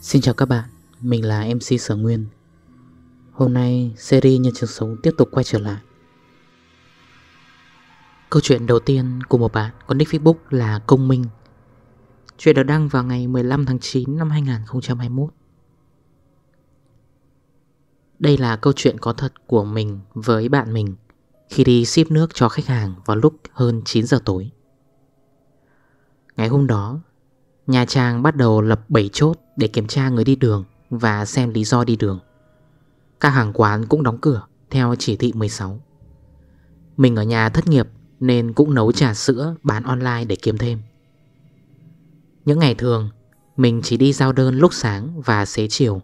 Xin chào các bạn, mình là MC Sở Nguyên Hôm nay series Nhân chứng sống tiếp tục quay trở lại Câu chuyện đầu tiên của một bạn có nick Facebook là Công Minh Chuyện được đăng vào ngày 15 tháng 9 năm 2021 Đây là câu chuyện có thật của mình với bạn mình Khi đi ship nước cho khách hàng vào lúc hơn 9 giờ tối Ngày hôm đó Nhà Trang bắt đầu lập 7 chốt để kiểm tra người đi đường và xem lý do đi đường. Các hàng quán cũng đóng cửa theo chỉ thị 16. Mình ở nhà thất nghiệp nên cũng nấu trà sữa bán online để kiếm thêm. Những ngày thường, mình chỉ đi giao đơn lúc sáng và xế chiều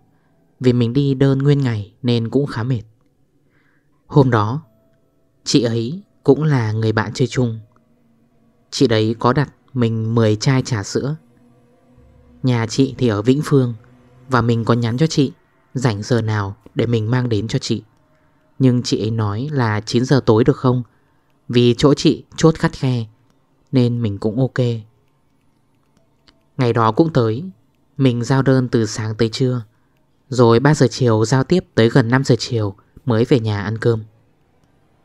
vì mình đi đơn nguyên ngày nên cũng khá mệt. Hôm đó, chị ấy cũng là người bạn chơi chung. Chị đấy có đặt mình 10 chai trà sữa Nhà chị thì ở Vĩnh Phương Và mình có nhắn cho chị Rảnh giờ nào để mình mang đến cho chị Nhưng chị ấy nói là 9 giờ tối được không Vì chỗ chị chốt khắt khe Nên mình cũng ok Ngày đó cũng tới Mình giao đơn từ sáng tới trưa Rồi 3 giờ chiều giao tiếp tới gần 5 giờ chiều Mới về nhà ăn cơm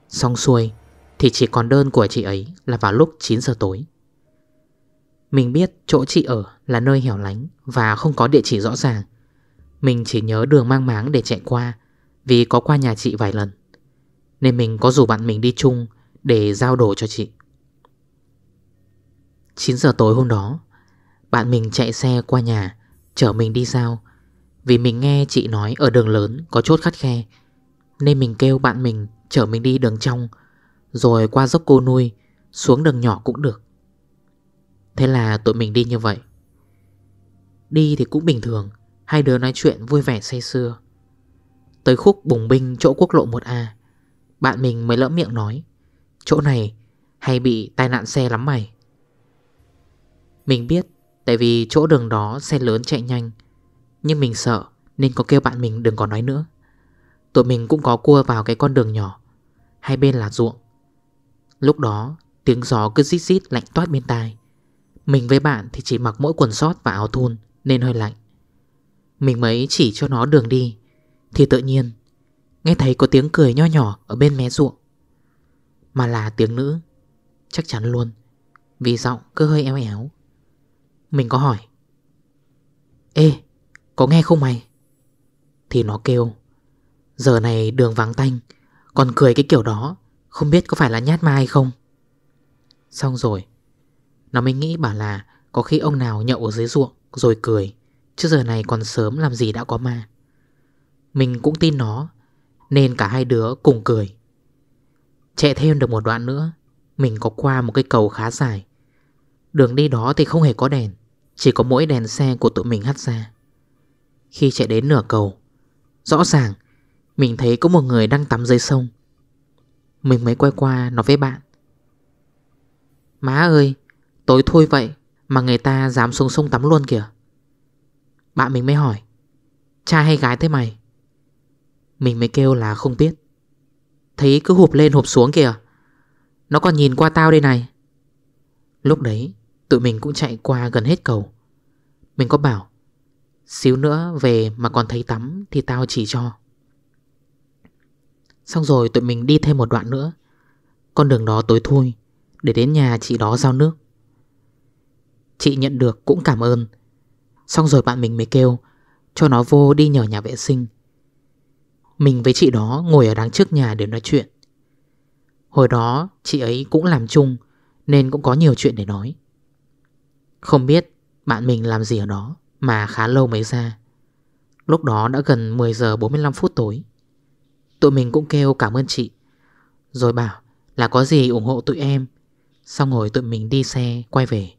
Xong xuôi Thì chỉ còn đơn của chị ấy là vào lúc 9 giờ tối mình biết chỗ chị ở là nơi hẻo lánh Và không có địa chỉ rõ ràng Mình chỉ nhớ đường mang máng để chạy qua Vì có qua nhà chị vài lần Nên mình có rủ bạn mình đi chung Để giao đồ cho chị 9 giờ tối hôm đó Bạn mình chạy xe qua nhà Chở mình đi giao Vì mình nghe chị nói ở đường lớn Có chốt khắt khe Nên mình kêu bạn mình chở mình đi đường trong Rồi qua dốc cô nuôi Xuống đường nhỏ cũng được Thế là tụi mình đi như vậy Đi thì cũng bình thường Hai đứa nói chuyện vui vẻ say sưa Tới khúc bùng binh chỗ quốc lộ 1A Bạn mình mới lỡ miệng nói Chỗ này hay bị tai nạn xe lắm mày Mình biết Tại vì chỗ đường đó xe lớn chạy nhanh Nhưng mình sợ Nên có kêu bạn mình đừng có nói nữa Tụi mình cũng có cua vào cái con đường nhỏ Hai bên là ruộng Lúc đó tiếng gió cứ rít rít lạnh toát bên tai mình với bạn thì chỉ mặc mỗi quần sót và áo thun Nên hơi lạnh Mình mấy chỉ cho nó đường đi Thì tự nhiên Nghe thấy có tiếng cười nho nhỏ ở bên mé ruộng Mà là tiếng nữ Chắc chắn luôn Vì giọng cứ hơi éo éo Mình có hỏi Ê, có nghe không mày? Thì nó kêu Giờ này đường vắng tanh Còn cười cái kiểu đó Không biết có phải là nhát ma hay không Xong rồi nó mới nghĩ bảo là có khi ông nào nhậu ở dưới ruộng rồi cười Chứ giờ này còn sớm làm gì đã có ma Mình cũng tin nó Nên cả hai đứa cùng cười Chạy thêm được một đoạn nữa Mình có qua một cái cầu khá dài Đường đi đó thì không hề có đèn Chỉ có mỗi đèn xe của tụi mình hắt ra Khi chạy đến nửa cầu Rõ ràng Mình thấy có một người đang tắm dưới sông Mình mới quay qua nói với bạn Má ơi Tối thôi vậy mà người ta dám xuống sông tắm luôn kìa Bạn mình mới hỏi Trai hay gái thế mày Mình mới kêu là không biết Thấy cứ hụp lên hụp xuống kìa Nó còn nhìn qua tao đây này Lúc đấy Tụi mình cũng chạy qua gần hết cầu Mình có bảo Xíu nữa về mà còn thấy tắm Thì tao chỉ cho Xong rồi tụi mình đi thêm một đoạn nữa Con đường đó tối thui Để đến nhà chị đó giao nước Chị nhận được cũng cảm ơn Xong rồi bạn mình mới kêu Cho nó vô đi nhờ nhà vệ sinh Mình với chị đó ngồi ở đằng trước nhà để nói chuyện Hồi đó chị ấy cũng làm chung Nên cũng có nhiều chuyện để nói Không biết bạn mình làm gì ở đó Mà khá lâu mới ra Lúc đó đã gần 10 giờ 45 phút tối Tụi mình cũng kêu cảm ơn chị Rồi bảo là có gì ủng hộ tụi em Xong rồi tụi mình đi xe quay về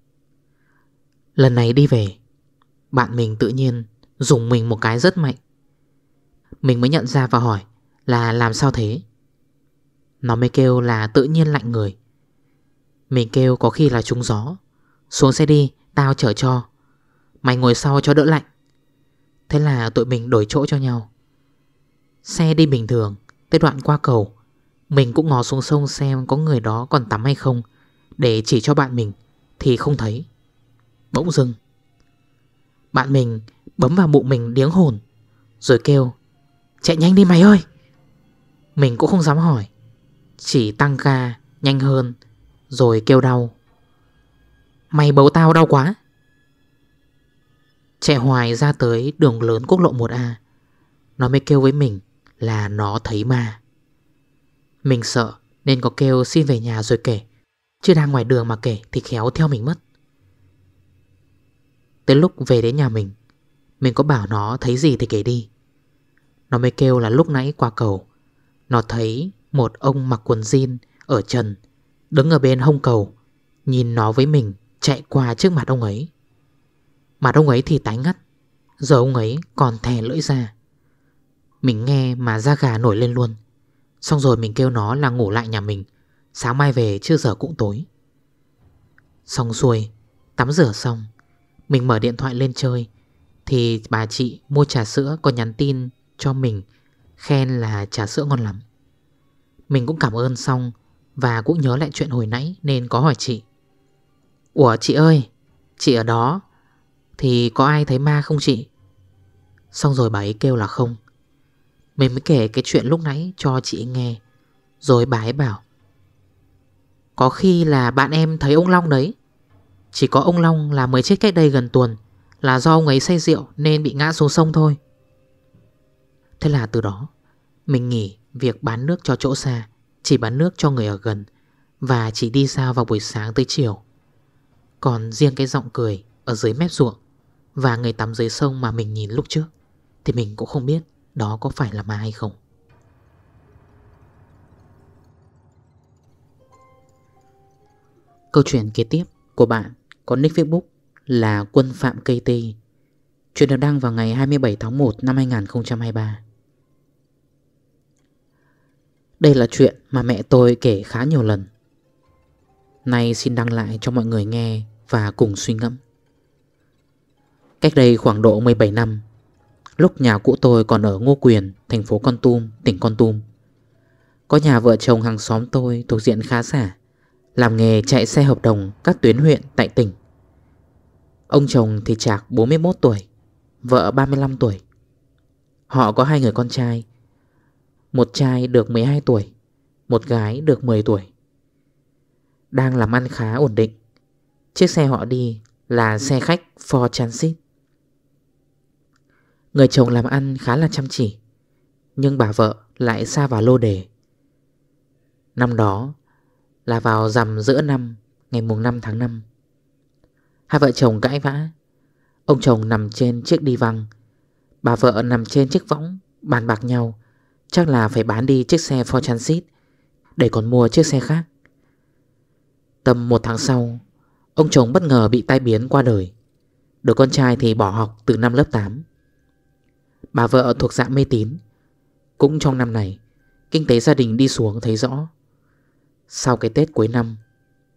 Lần này đi về Bạn mình tự nhiên dùng mình một cái rất mạnh Mình mới nhận ra và hỏi Là làm sao thế Nó mới kêu là tự nhiên lạnh người Mình kêu có khi là trúng gió Xuống xe đi Tao chở cho Mày ngồi sau cho đỡ lạnh Thế là tụi mình đổi chỗ cho nhau Xe đi bình thường Tới đoạn qua cầu Mình cũng ngó xuống sông xem có người đó còn tắm hay không Để chỉ cho bạn mình Thì không thấy bỗng dừng Bạn mình bấm vào bụng mình điếng hồn Rồi kêu Chạy nhanh đi mày ơi Mình cũng không dám hỏi Chỉ tăng ga nhanh hơn Rồi kêu đau Mày bấu tao đau quá Chạy hoài ra tới đường lớn quốc lộ 1A Nó mới kêu với mình là nó thấy ma Mình sợ nên có kêu xin về nhà rồi kể Chứ đang ngoài đường mà kể thì khéo theo mình mất Tới lúc về đến nhà mình Mình có bảo nó thấy gì thì kể đi Nó mới kêu là lúc nãy qua cầu Nó thấy một ông mặc quần jean Ở trần Đứng ở bên hông cầu Nhìn nó với mình chạy qua trước mặt ông ấy Mặt ông ấy thì tái ngắt Giờ ông ấy còn thè lưỡi ra Mình nghe mà da gà nổi lên luôn Xong rồi mình kêu nó là ngủ lại nhà mình Sáng mai về chưa giờ cũng tối Xong xuôi Tắm rửa xong mình mở điện thoại lên chơi Thì bà chị mua trà sữa có nhắn tin cho mình Khen là trà sữa ngon lắm Mình cũng cảm ơn xong Và cũng nhớ lại chuyện hồi nãy Nên có hỏi chị Ủa chị ơi Chị ở đó Thì có ai thấy ma không chị Xong rồi bà ấy kêu là không Mình mới kể cái chuyện lúc nãy cho chị nghe Rồi bà ấy bảo Có khi là bạn em thấy ông Long đấy chỉ có ông Long là mới chết cách đây gần tuần Là do ông ấy say rượu nên bị ngã xuống sông thôi Thế là từ đó Mình nghỉ việc bán nước cho chỗ xa Chỉ bán nước cho người ở gần Và chỉ đi xa vào buổi sáng tới chiều Còn riêng cái giọng cười Ở dưới mép ruộng Và người tắm dưới sông mà mình nhìn lúc trước Thì mình cũng không biết Đó có phải là ma hay không Câu chuyện kế tiếp của bạn có nick Facebook là Quân Phạm KT. Chuyện được đăng vào ngày 27 tháng 1 năm 2023. Đây là chuyện mà mẹ tôi kể khá nhiều lần. Nay xin đăng lại cho mọi người nghe và cùng suy ngẫm. Cách đây khoảng độ 17 năm, lúc nhà cũ tôi còn ở Ngô Quyền, thành phố Con Tum, tỉnh Con Tum. Có nhà vợ chồng hàng xóm tôi thuộc diện khá giả. Làm nghề chạy xe hợp đồng các tuyến huyện tại tỉnh Ông chồng thì chạc 41 tuổi Vợ 35 tuổi Họ có hai người con trai Một trai được 12 tuổi Một gái được 10 tuổi Đang làm ăn khá ổn định Chiếc xe họ đi là xe khách Ford Transit Người chồng làm ăn khá là chăm chỉ Nhưng bà vợ lại xa vào lô đề Năm đó là vào rằm giữa năm Ngày mùng 5 tháng 5 Hai vợ chồng cãi vã Ông chồng nằm trên chiếc đi văng Bà vợ nằm trên chiếc võng Bàn bạc nhau Chắc là phải bán đi chiếc xe Ford Transit Để còn mua chiếc xe khác Tầm một tháng sau Ông chồng bất ngờ bị tai biến qua đời Đứa con trai thì bỏ học từ năm lớp 8 Bà vợ thuộc dạng mê tín Cũng trong năm này Kinh tế gia đình đi xuống thấy rõ sau cái Tết cuối năm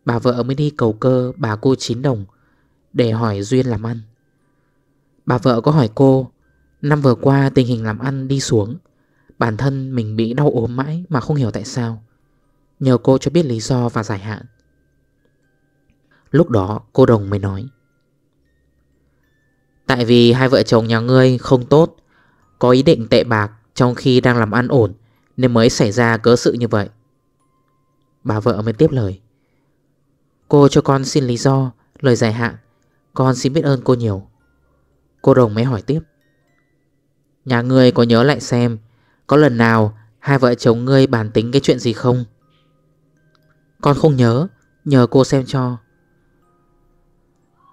Bà vợ mới đi cầu cơ bà cô chín đồng Để hỏi Duyên làm ăn Bà vợ có hỏi cô Năm vừa qua tình hình làm ăn đi xuống Bản thân mình bị đau ốm mãi mà không hiểu tại sao Nhờ cô cho biết lý do và giải hạn Lúc đó cô Đồng mới nói Tại vì hai vợ chồng nhà ngươi không tốt Có ý định tệ bạc trong khi đang làm ăn ổn Nên mới xảy ra cớ sự như vậy Bà vợ mới tiếp lời Cô cho con xin lý do Lời dài hạn Con xin biết ơn cô nhiều Cô đồng mới hỏi tiếp Nhà ngươi có nhớ lại xem Có lần nào hai vợ chồng ngươi bàn tính cái chuyện gì không Con không nhớ Nhờ cô xem cho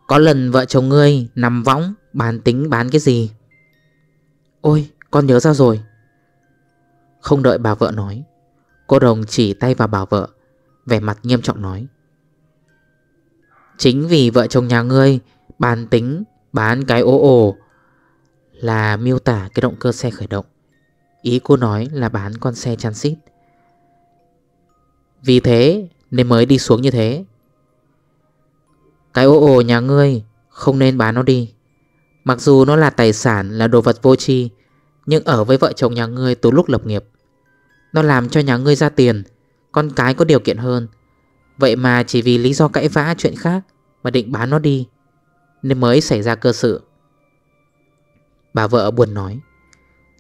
Có lần vợ chồng ngươi nằm võng Bàn tính bán cái gì Ôi con nhớ ra rồi Không đợi bà vợ nói Cô đồng chỉ tay vào bà vợ về mặt nghiêm trọng nói Chính vì vợ chồng nhà ngươi Bàn tính bán cái ô ồ Là miêu tả cái động cơ xe khởi động Ý cô nói là bán con xe chăn xít Vì thế nên mới đi xuống như thế Cái ô ồ nhà ngươi Không nên bán nó đi Mặc dù nó là tài sản là đồ vật vô tri Nhưng ở với vợ chồng nhà ngươi từ lúc lập nghiệp Nó làm cho nhà ngươi ra tiền con cái có điều kiện hơn Vậy mà chỉ vì lý do cãi vã chuyện khác Mà định bán nó đi Nên mới xảy ra cơ sự Bà vợ buồn nói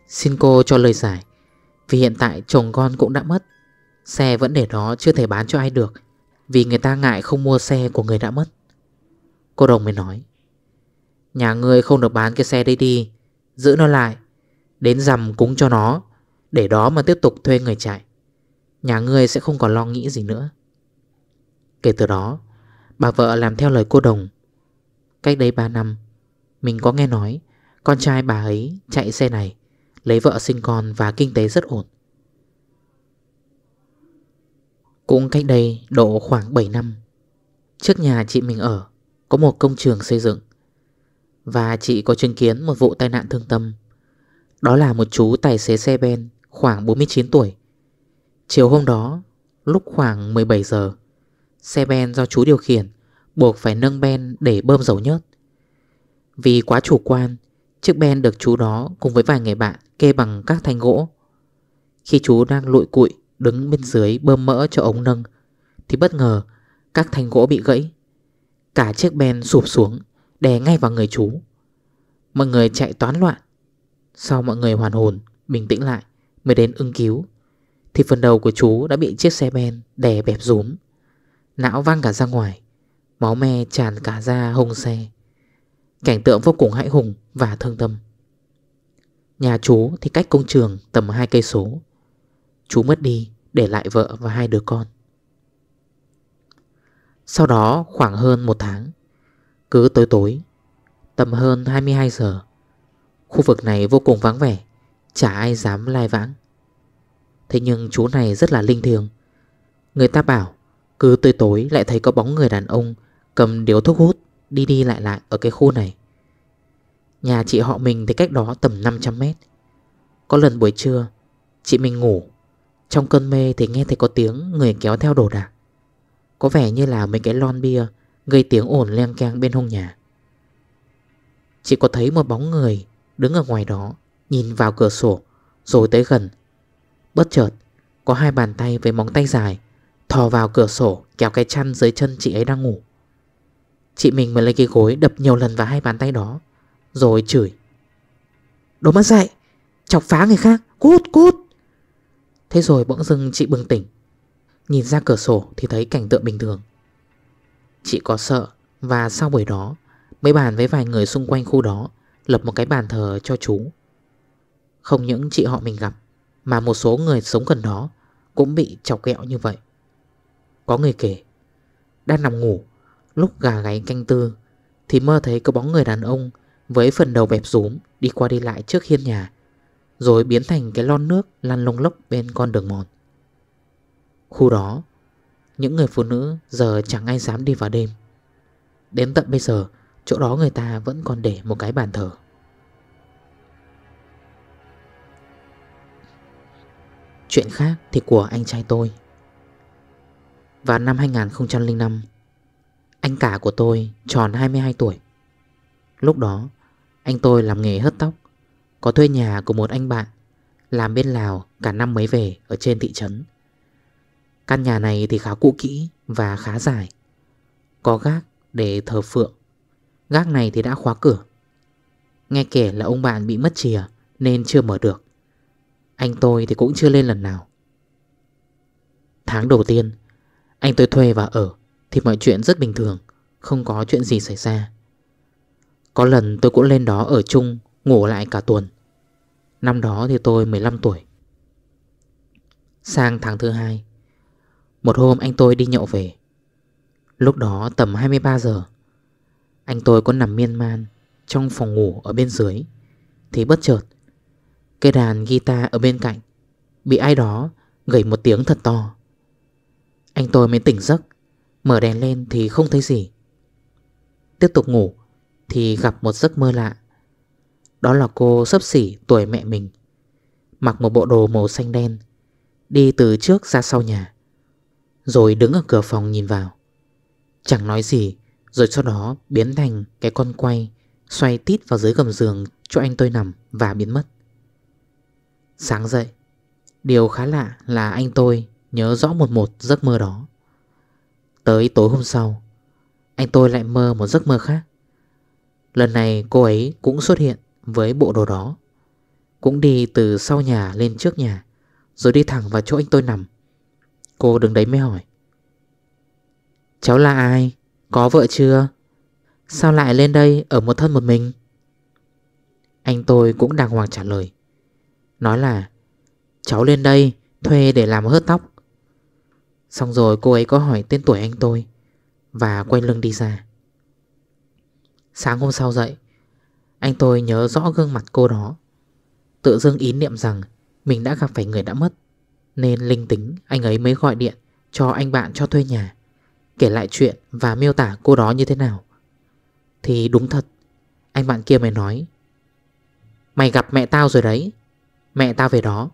Xin cô cho lời giải Vì hiện tại chồng con cũng đã mất Xe vẫn để đó chưa thể bán cho ai được Vì người ta ngại không mua xe của người đã mất Cô đồng mới nói Nhà ngươi không được bán cái xe đấy đi Giữ nó lại Đến rằm cúng cho nó Để đó mà tiếp tục thuê người chạy Nhà ngươi sẽ không còn lo nghĩ gì nữa Kể từ đó Bà vợ làm theo lời cô đồng Cách đây 3 năm Mình có nghe nói Con trai bà ấy chạy xe này Lấy vợ sinh con và kinh tế rất ổn Cũng cách đây độ khoảng 7 năm Trước nhà chị mình ở Có một công trường xây dựng Và chị có chứng kiến một vụ tai nạn thương tâm Đó là một chú tài xế xe ben khoảng 49 tuổi Chiều hôm đó, lúc khoảng 17 giờ, xe ben do chú điều khiển buộc phải nâng ben để bơm dầu nhớt. Vì quá chủ quan, chiếc ben được chú đó cùng với vài người bạn kê bằng các thanh gỗ. Khi chú đang lụi cụi đứng bên dưới bơm mỡ cho ống nâng, thì bất ngờ các thanh gỗ bị gãy. Cả chiếc ben sụp xuống, đè ngay vào người chú. Mọi người chạy toán loạn. Sau mọi người hoàn hồn, bình tĩnh lại, mới đến ưng cứu. Thì phần đầu của chú đã bị chiếc xe ben đè bẹp rúm Não văng cả ra ngoài Máu me tràn cả ra hông xe Cảnh tượng vô cùng hãi hùng và thương tâm Nhà chú thì cách công trường tầm hai cây số Chú mất đi để lại vợ và hai đứa con Sau đó khoảng hơn một tháng Cứ tối tối Tầm hơn 22 giờ Khu vực này vô cùng vắng vẻ Chả ai dám lai vãng Thế nhưng chú này rất là linh thường, Người ta bảo Cứ tối tối lại thấy có bóng người đàn ông Cầm điếu thuốc hút Đi đi lại lại ở cái khu này Nhà chị họ mình thì cách đó tầm 500 mét Có lần buổi trưa Chị mình ngủ Trong cơn mê thì nghe thấy có tiếng người kéo theo đồ đạc Có vẻ như là mấy cái lon bia Gây tiếng ồn len keng bên hông nhà Chị có thấy một bóng người Đứng ở ngoài đó Nhìn vào cửa sổ Rồi tới gần Bất chợt Có hai bàn tay với móng tay dài Thò vào cửa sổ kéo cái chăn dưới chân chị ấy đang ngủ Chị mình mới lấy cái gối đập nhiều lần vào hai bàn tay đó Rồi chửi Đồ mắt dậy Chọc phá người khác Cút cút Thế rồi bỗng dưng chị bừng tỉnh Nhìn ra cửa sổ thì thấy cảnh tượng bình thường Chị có sợ Và sau buổi đó mấy bàn với vài người xung quanh khu đó Lập một cái bàn thờ cho chú Không những chị họ mình gặp mà một số người sống gần đó Cũng bị chọc kẹo như vậy Có người kể Đang nằm ngủ Lúc gà gáy canh tư Thì mơ thấy có bóng người đàn ông Với phần đầu bẹp rúm Đi qua đi lại trước hiên nhà Rồi biến thành cái lon nước lăn lông lốc bên con đường mòn Khu đó Những người phụ nữ giờ chẳng ai dám đi vào đêm Đến tận bây giờ Chỗ đó người ta vẫn còn để một cái bàn thờ Chuyện khác thì của anh trai tôi Và năm 2005 Anh cả của tôi tròn 22 tuổi Lúc đó Anh tôi làm nghề hớt tóc Có thuê nhà của một anh bạn Làm bên Lào cả năm mới về Ở trên thị trấn Căn nhà này thì khá cũ kỹ Và khá dài Có gác để thờ phượng Gác này thì đã khóa cửa Nghe kể là ông bạn bị mất chìa Nên chưa mở được anh tôi thì cũng chưa lên lần nào Tháng đầu tiên Anh tôi thuê và ở Thì mọi chuyện rất bình thường Không có chuyện gì xảy ra Có lần tôi cũng lên đó ở chung Ngủ lại cả tuần Năm đó thì tôi 15 tuổi Sang tháng thứ hai Một hôm anh tôi đi nhậu về Lúc đó tầm 23 giờ Anh tôi có nằm miên man Trong phòng ngủ ở bên dưới Thì bất chợt Cây đàn guitar ở bên cạnh Bị ai đó gầy một tiếng thật to Anh tôi mới tỉnh giấc Mở đèn lên thì không thấy gì Tiếp tục ngủ Thì gặp một giấc mơ lạ Đó là cô sấp xỉ tuổi mẹ mình Mặc một bộ đồ màu xanh đen Đi từ trước ra sau nhà Rồi đứng ở cửa phòng nhìn vào Chẳng nói gì Rồi sau đó biến thành cái con quay Xoay tít vào dưới gầm giường Cho anh tôi nằm và biến mất Sáng dậy Điều khá lạ là anh tôi nhớ rõ một một giấc mơ đó Tới tối hôm sau Anh tôi lại mơ một giấc mơ khác Lần này cô ấy cũng xuất hiện với bộ đồ đó Cũng đi từ sau nhà lên trước nhà Rồi đi thẳng vào chỗ anh tôi nằm Cô đứng đấy mới hỏi Cháu là ai? Có vợ chưa? Sao lại lên đây ở một thân một mình? Anh tôi cũng đàng hoàng trả lời Nói là Cháu lên đây thuê để làm hớt tóc Xong rồi cô ấy có hỏi tên tuổi anh tôi Và quay lưng đi ra Sáng hôm sau dậy Anh tôi nhớ rõ gương mặt cô đó Tự dưng ý niệm rằng Mình đã gặp phải người đã mất Nên linh tính anh ấy mới gọi điện Cho anh bạn cho thuê nhà Kể lại chuyện và miêu tả cô đó như thế nào Thì đúng thật Anh bạn kia mới nói Mày gặp mẹ tao rồi đấy Mẹ tao về đó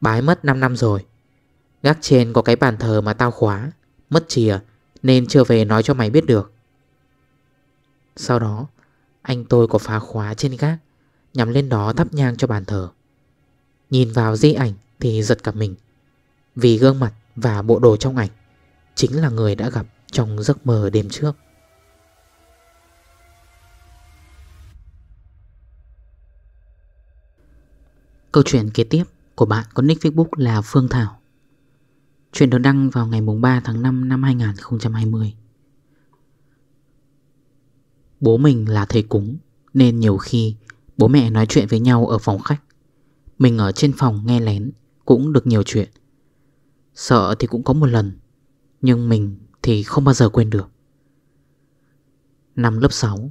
Bái mất 5 năm rồi Gác trên có cái bàn thờ mà tao khóa Mất chìa Nên chưa về nói cho mày biết được Sau đó Anh tôi có phá khóa trên gác Nhằm lên đó thắp nhang cho bàn thờ Nhìn vào di ảnh thì giật cả mình Vì gương mặt và bộ đồ trong ảnh Chính là người đã gặp trong giấc mơ đêm trước Câu chuyện kế tiếp của bạn có nick Facebook là Phương Thảo Chuyện được đăng vào ngày 3 tháng 5 năm 2020 Bố mình là thầy cúng Nên nhiều khi bố mẹ nói chuyện với nhau ở phòng khách Mình ở trên phòng nghe lén Cũng được nhiều chuyện Sợ thì cũng có một lần Nhưng mình thì không bao giờ quên được Năm lớp 6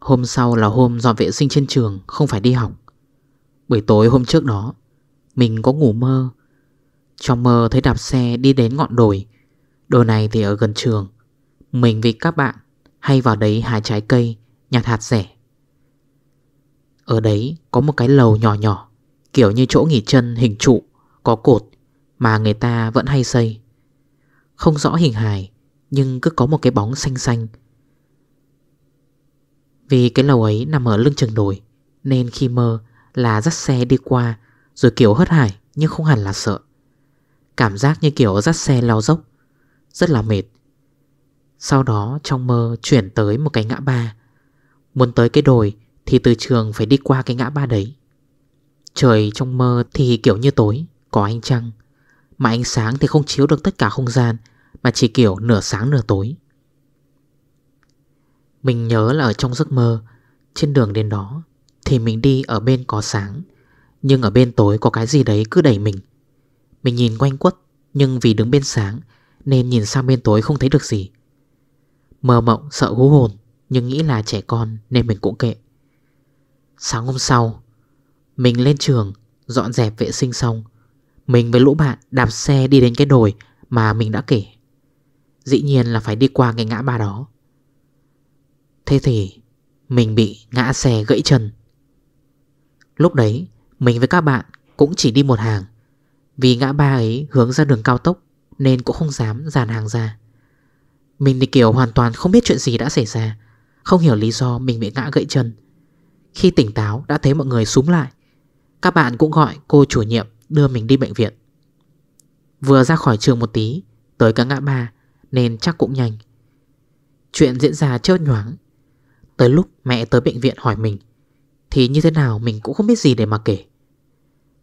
Hôm sau là hôm dọn vệ sinh trên trường Không phải đi học Buổi tối hôm trước đó Mình có ngủ mơ Trong mơ thấy đạp xe đi đến ngọn đồi Đồi này thì ở gần trường Mình vì các bạn Hay vào đấy hái trái cây Nhặt hạt rẻ Ở đấy có một cái lầu nhỏ nhỏ Kiểu như chỗ nghỉ chân hình trụ Có cột Mà người ta vẫn hay xây Không rõ hình hài Nhưng cứ có một cái bóng xanh xanh Vì cái lầu ấy nằm ở lưng chừng đồi Nên khi mơ là dắt xe đi qua Rồi kiểu hớt hải nhưng không hẳn là sợ Cảm giác như kiểu dắt xe lao dốc Rất là mệt Sau đó trong mơ chuyển tới một cái ngã ba Muốn tới cái đồi thì từ trường phải đi qua cái ngã ba đấy Trời trong mơ thì kiểu như tối Có ánh trăng Mà ánh sáng thì không chiếu được tất cả không gian Mà chỉ kiểu nửa sáng nửa tối Mình nhớ là ở trong giấc mơ Trên đường đến đó thì mình đi ở bên có sáng Nhưng ở bên tối có cái gì đấy cứ đẩy mình Mình nhìn quanh quất Nhưng vì đứng bên sáng Nên nhìn sang bên tối không thấy được gì Mơ mộng sợ hú hồn Nhưng nghĩ là trẻ con nên mình cũng kệ Sáng hôm sau Mình lên trường Dọn dẹp vệ sinh xong Mình với lũ bạn đạp xe đi đến cái đồi Mà mình đã kể Dĩ nhiên là phải đi qua cái ngã ba đó Thế thì Mình bị ngã xe gãy chân Lúc đấy mình với các bạn cũng chỉ đi một hàng Vì ngã ba ấy hướng ra đường cao tốc Nên cũng không dám dàn hàng ra Mình thì kiểu hoàn toàn không biết chuyện gì đã xảy ra Không hiểu lý do mình bị ngã gãy chân Khi tỉnh táo đã thấy mọi người súng lại Các bạn cũng gọi cô chủ nhiệm đưa mình đi bệnh viện Vừa ra khỏi trường một tí Tới cả ngã ba Nên chắc cũng nhanh Chuyện diễn ra chớt nhoáng Tới lúc mẹ tới bệnh viện hỏi mình thì như thế nào mình cũng không biết gì để mà kể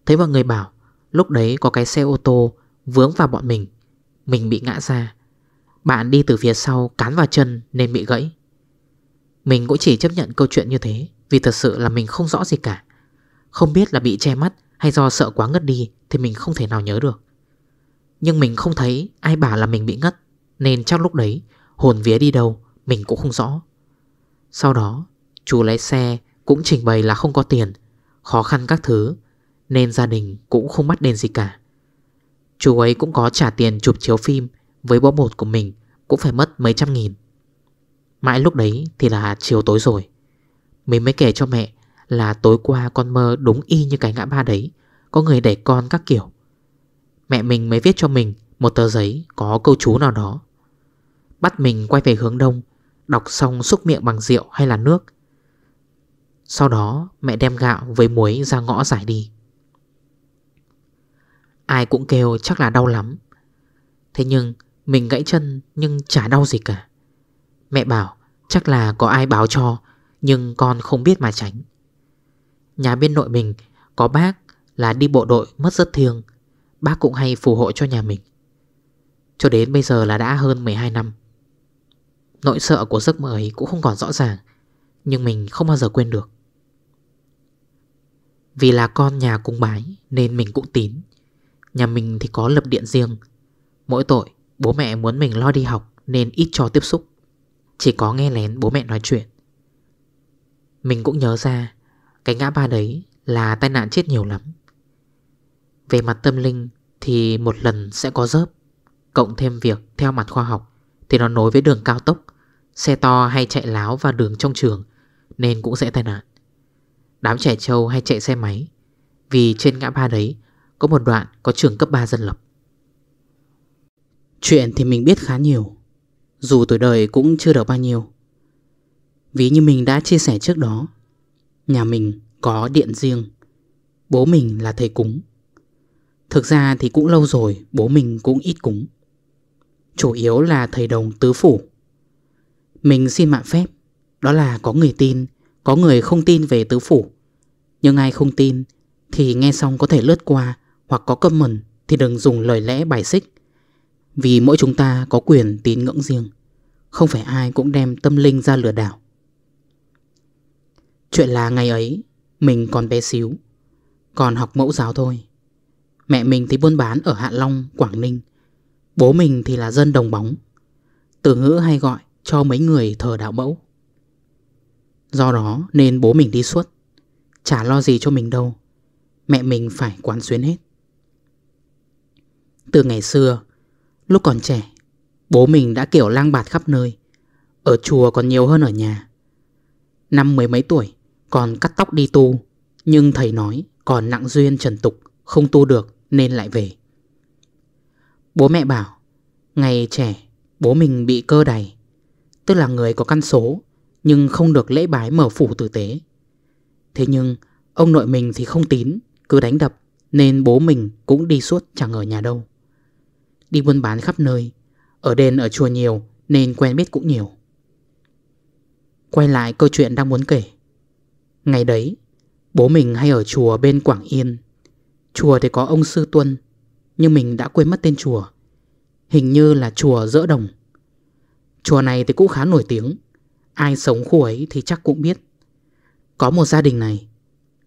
Thấy mọi người bảo Lúc đấy có cái xe ô tô Vướng vào bọn mình Mình bị ngã ra Bạn đi từ phía sau cán vào chân nên bị gãy Mình cũng chỉ chấp nhận câu chuyện như thế Vì thật sự là mình không rõ gì cả Không biết là bị che mắt Hay do sợ quá ngất đi Thì mình không thể nào nhớ được Nhưng mình không thấy ai bảo là mình bị ngất Nên chắc lúc đấy Hồn vía đi đâu Mình cũng không rõ Sau đó chú lái xe cũng trình bày là không có tiền Khó khăn các thứ Nên gia đình cũng không bắt đền gì cả Chú ấy cũng có trả tiền chụp chiếu phim Với bó bột của mình Cũng phải mất mấy trăm nghìn Mãi lúc đấy thì là chiều tối rồi Mình mới kể cho mẹ Là tối qua con mơ đúng y như cái ngã ba đấy Có người đẻ con các kiểu Mẹ mình mới viết cho mình Một tờ giấy có câu chú nào đó Bắt mình quay về hướng đông Đọc xong xúc miệng bằng rượu hay là nước sau đó mẹ đem gạo với muối ra ngõ giải đi Ai cũng kêu chắc là đau lắm Thế nhưng mình gãy chân nhưng chả đau gì cả Mẹ bảo chắc là có ai báo cho Nhưng con không biết mà tránh Nhà bên nội mình có bác là đi bộ đội mất rất thiêng Bác cũng hay phù hộ cho nhà mình Cho đến bây giờ là đã hơn 12 năm Nỗi sợ của giấc mơ ấy cũng không còn rõ ràng Nhưng mình không bao giờ quên được vì là con nhà cung bái nên mình cũng tín Nhà mình thì có lập điện riêng Mỗi tội bố mẹ muốn mình lo đi học nên ít cho tiếp xúc Chỉ có nghe lén bố mẹ nói chuyện Mình cũng nhớ ra Cái ngã ba đấy là tai nạn chết nhiều lắm Về mặt tâm linh thì một lần sẽ có rớp Cộng thêm việc theo mặt khoa học Thì nó nối với đường cao tốc Xe to hay chạy láo vào đường trong trường Nên cũng sẽ tai nạn Đám trẻ trâu hay chạy xe máy Vì trên ngã ba đấy Có một đoạn có trường cấp 3 dân lập Chuyện thì mình biết khá nhiều Dù tuổi đời cũng chưa được bao nhiêu Ví như mình đã chia sẻ trước đó Nhà mình có điện riêng Bố mình là thầy cúng Thực ra thì cũng lâu rồi Bố mình cũng ít cúng Chủ yếu là thầy đồng tứ phủ Mình xin mạng phép Đó là có người tin có người không tin về tứ phủ Nhưng ai không tin Thì nghe xong có thể lướt qua Hoặc có comment thì đừng dùng lời lẽ bài xích Vì mỗi chúng ta có quyền tín ngưỡng riêng Không phải ai cũng đem tâm linh ra lừa đảo Chuyện là ngày ấy Mình còn bé xíu Còn học mẫu giáo thôi Mẹ mình thì buôn bán ở Hạ Long, Quảng Ninh Bố mình thì là dân đồng bóng Từ ngữ hay gọi cho mấy người thờ đạo mẫu Do đó nên bố mình đi suốt Chả lo gì cho mình đâu Mẹ mình phải quán xuyến hết Từ ngày xưa Lúc còn trẻ Bố mình đã kiểu lang bạt khắp nơi Ở chùa còn nhiều hơn ở nhà Năm mười mấy tuổi Còn cắt tóc đi tu Nhưng thầy nói còn nặng duyên trần tục Không tu được nên lại về Bố mẹ bảo Ngày trẻ bố mình bị cơ đày Tức là người có căn số nhưng không được lễ bái mở phủ tử tế. Thế nhưng ông nội mình thì không tín, cứ đánh đập nên bố mình cũng đi suốt chẳng ở nhà đâu. Đi buôn bán khắp nơi, ở đền ở chùa nhiều nên quen biết cũng nhiều. Quay lại câu chuyện đang muốn kể. Ngày đấy, bố mình hay ở chùa bên Quảng Yên. Chùa thì có ông Sư Tuân, nhưng mình đã quên mất tên chùa. Hình như là chùa Dỡ Đồng. Chùa này thì cũng khá nổi tiếng Ai sống khu ấy thì chắc cũng biết Có một gia đình này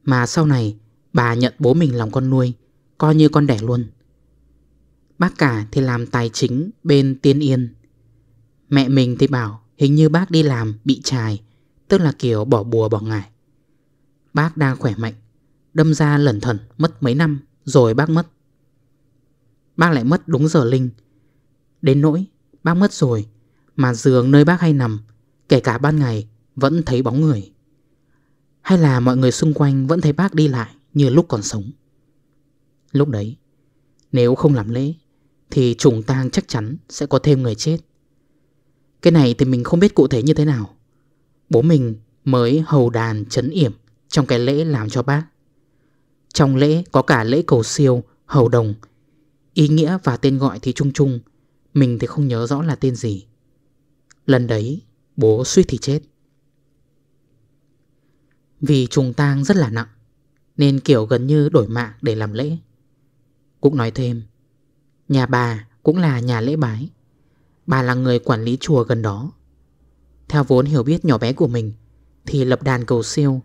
Mà sau này bà nhận bố mình làm con nuôi Coi như con đẻ luôn Bác cả thì làm tài chính bên Tiên Yên Mẹ mình thì bảo hình như bác đi làm bị trài Tức là kiểu bỏ bùa bỏ ngải Bác đang khỏe mạnh Đâm ra lẩn thần mất mấy năm Rồi bác mất Bác lại mất đúng giờ linh Đến nỗi bác mất rồi Mà giường nơi bác hay nằm Kể cả ban ngày vẫn thấy bóng người Hay là mọi người xung quanh vẫn thấy bác đi lại như lúc còn sống Lúc đấy Nếu không làm lễ Thì trùng tang chắc chắn sẽ có thêm người chết Cái này thì mình không biết cụ thể như thế nào Bố mình mới hầu đàn chấn yểm Trong cái lễ làm cho bác Trong lễ có cả lễ cầu siêu, hầu đồng Ý nghĩa và tên gọi thì chung chung Mình thì không nhớ rõ là tên gì Lần đấy Bố suy thì chết Vì trùng tang rất là nặng Nên kiểu gần như đổi mạng để làm lễ Cũng nói thêm Nhà bà cũng là nhà lễ bái Bà là người quản lý chùa gần đó Theo vốn hiểu biết nhỏ bé của mình Thì lập đàn cầu siêu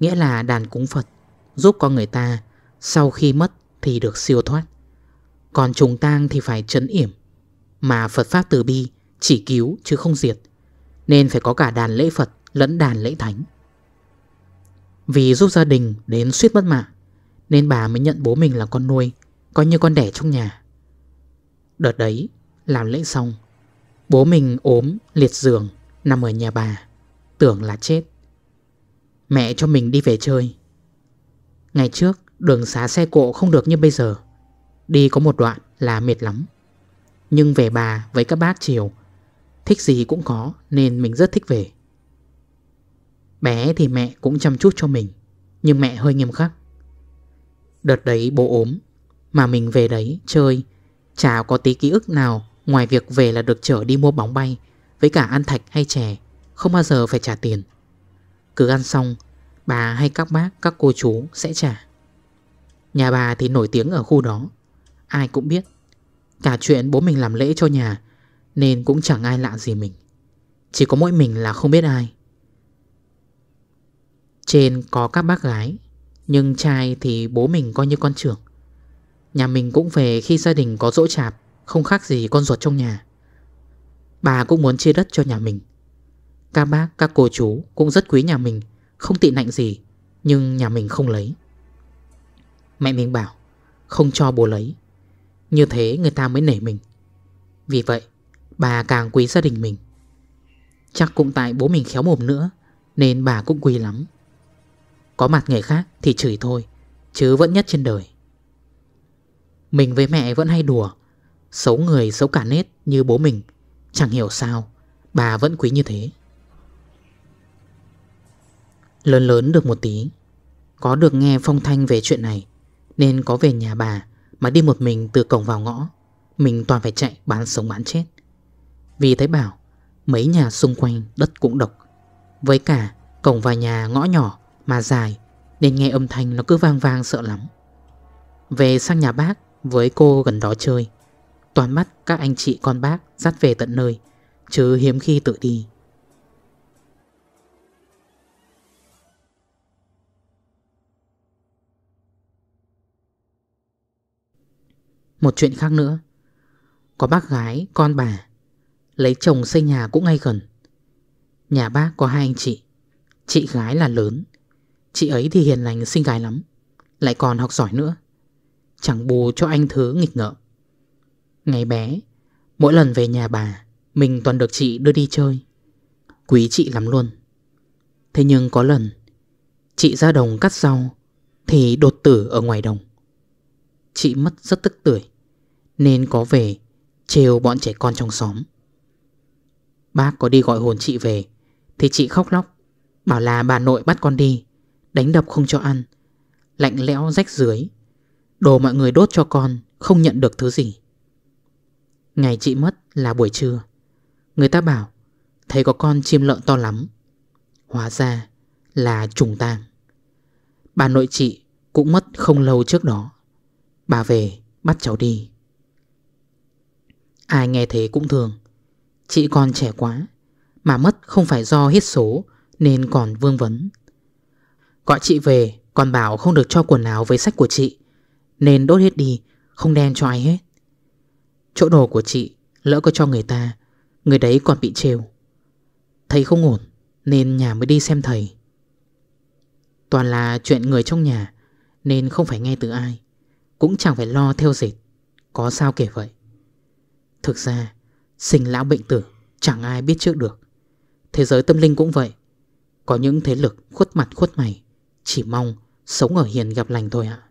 Nghĩa là đàn cúng Phật Giúp con người ta Sau khi mất thì được siêu thoát Còn trùng tang thì phải trấn yểm Mà Phật Pháp từ bi Chỉ cứu chứ không diệt nên phải có cả đàn lễ Phật lẫn đàn lễ Thánh Vì giúp gia đình đến suýt mất mạng Nên bà mới nhận bố mình là con nuôi Coi như con đẻ trong nhà Đợt đấy làm lễ xong Bố mình ốm liệt giường Nằm ở nhà bà Tưởng là chết Mẹ cho mình đi về chơi Ngày trước đường xá xe cộ không được như bây giờ Đi có một đoạn là mệt lắm Nhưng về bà với các bác chiều Thích gì cũng có nên mình rất thích về Bé thì mẹ cũng chăm chút cho mình Nhưng mẹ hơi nghiêm khắc Đợt đấy bố ốm Mà mình về đấy chơi Chả có tí ký ức nào Ngoài việc về là được chở đi mua bóng bay Với cả ăn thạch hay chè Không bao giờ phải trả tiền Cứ ăn xong Bà hay các bác các cô chú sẽ trả Nhà bà thì nổi tiếng ở khu đó Ai cũng biết Cả chuyện bố mình làm lễ cho nhà nên cũng chẳng ai lạ gì mình Chỉ có mỗi mình là không biết ai Trên có các bác gái Nhưng trai thì bố mình coi như con trưởng Nhà mình cũng về khi gia đình có dỗ chạp Không khác gì con ruột trong nhà Bà cũng muốn chia đất cho nhà mình Các bác, các cô chú cũng rất quý nhà mình Không tị nạnh gì Nhưng nhà mình không lấy Mẹ mình bảo Không cho bố lấy Như thế người ta mới nể mình Vì vậy Bà càng quý gia đình mình Chắc cũng tại bố mình khéo mồm nữa Nên bà cũng quý lắm Có mặt người khác thì chửi thôi Chứ vẫn nhất trên đời Mình với mẹ vẫn hay đùa Xấu người xấu cả nết như bố mình Chẳng hiểu sao Bà vẫn quý như thế Lớn lớn được một tí Có được nghe phong thanh về chuyện này Nên có về nhà bà Mà đi một mình từ cổng vào ngõ Mình toàn phải chạy bán sống bán chết vì thấy bảo mấy nhà xung quanh đất cũng độc Với cả cổng vài nhà ngõ nhỏ mà dài Nên nghe âm thanh nó cứ vang vang sợ lắm Về sang nhà bác với cô gần đó chơi Toàn mắt các anh chị con bác dắt về tận nơi Chứ hiếm khi tự đi Một chuyện khác nữa Có bác gái, con bà Lấy chồng xây nhà cũng ngay gần Nhà bác có hai anh chị Chị gái là lớn Chị ấy thì hiền lành xinh gái lắm Lại còn học giỏi nữa Chẳng bù cho anh thứ nghịch ngợm Ngày bé Mỗi lần về nhà bà Mình toàn được chị đưa đi chơi Quý chị lắm luôn Thế nhưng có lần Chị ra đồng cắt rau Thì đột tử ở ngoài đồng Chị mất rất tức tuổi, Nên có về trêu bọn trẻ con trong xóm Bác có đi gọi hồn chị về Thì chị khóc lóc Bảo là bà nội bắt con đi Đánh đập không cho ăn Lạnh lẽo rách dưới Đồ mọi người đốt cho con Không nhận được thứ gì Ngày chị mất là buổi trưa Người ta bảo Thấy có con chim lợn to lắm Hóa ra là trùng tang Bà nội chị cũng mất không lâu trước đó Bà về bắt cháu đi Ai nghe thế cũng thường Chị còn trẻ quá Mà mất không phải do hết số Nên còn vương vấn Gọi chị về Còn bảo không được cho quần áo với sách của chị Nên đốt hết đi Không đem cho ai hết Chỗ đồ của chị Lỡ có cho người ta Người đấy còn bị trêu thấy không ổn Nên nhà mới đi xem thầy Toàn là chuyện người trong nhà Nên không phải nghe từ ai Cũng chẳng phải lo theo dịch Có sao kể vậy Thực ra Sinh lão bệnh tử chẳng ai biết trước được Thế giới tâm linh cũng vậy Có những thế lực khuất mặt khuất mày Chỉ mong sống ở hiền gặp lành thôi ạ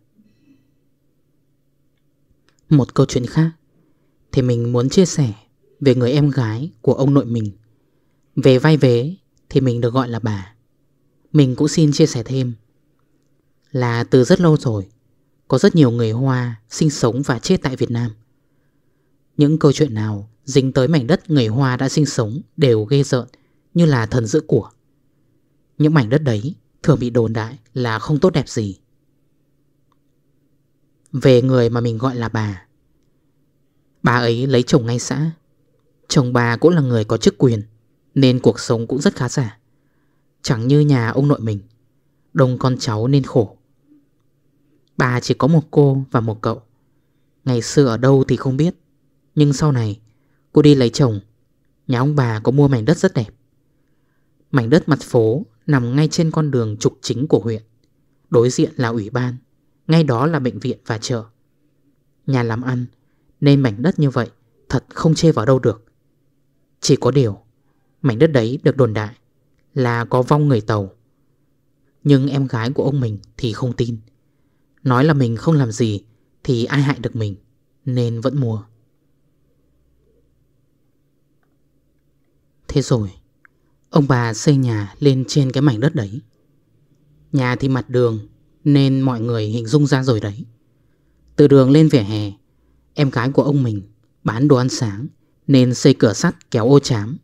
Một câu chuyện khác Thì mình muốn chia sẻ Về người em gái của ông nội mình Về vai vế Thì mình được gọi là bà Mình cũng xin chia sẻ thêm Là từ rất lâu rồi Có rất nhiều người Hoa sinh sống và chết tại Việt Nam những câu chuyện nào dính tới mảnh đất người Hoa đã sinh sống đều ghê rợn như là thần giữ của. Những mảnh đất đấy thường bị đồn đại là không tốt đẹp gì. Về người mà mình gọi là bà. Bà ấy lấy chồng ngay xã. Chồng bà cũng là người có chức quyền nên cuộc sống cũng rất khá giả. Chẳng như nhà ông nội mình, đông con cháu nên khổ. Bà chỉ có một cô và một cậu. Ngày xưa ở đâu thì không biết nhưng sau này cô đi lấy chồng Nhà ông bà có mua mảnh đất rất đẹp Mảnh đất mặt phố nằm ngay trên con đường trục chính của huyện Đối diện là ủy ban Ngay đó là bệnh viện và chợ Nhà làm ăn Nên mảnh đất như vậy Thật không chê vào đâu được Chỉ có điều Mảnh đất đấy được đồn đại Là có vong người tàu Nhưng em gái của ông mình thì không tin Nói là mình không làm gì Thì ai hại được mình Nên vẫn mua Thế rồi Ông bà xây nhà lên trên cái mảnh đất đấy Nhà thì mặt đường Nên mọi người hình dung ra rồi đấy Từ đường lên vỉa hè Em gái của ông mình Bán đồ ăn sáng Nên xây cửa sắt kéo ô chám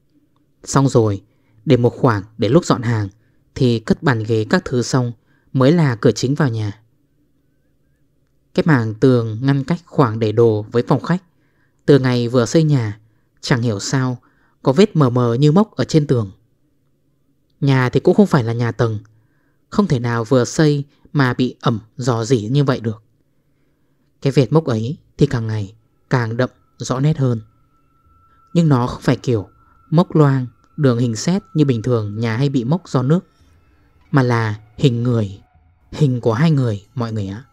Xong rồi Để một khoảng để lúc dọn hàng Thì cất bàn ghế các thứ xong Mới là cửa chính vào nhà Cái mảng tường ngăn cách khoảng để đồ với phòng khách Từ ngày vừa xây nhà Chẳng hiểu sao có vết mờ mờ như mốc ở trên tường Nhà thì cũng không phải là nhà tầng Không thể nào vừa xây mà bị ẩm dò dỉ như vậy được Cái vệt mốc ấy thì càng ngày càng đậm rõ nét hơn Nhưng nó không phải kiểu mốc loang đường hình xét như bình thường nhà hay bị mốc do nước Mà là hình người Hình của hai người mọi người ạ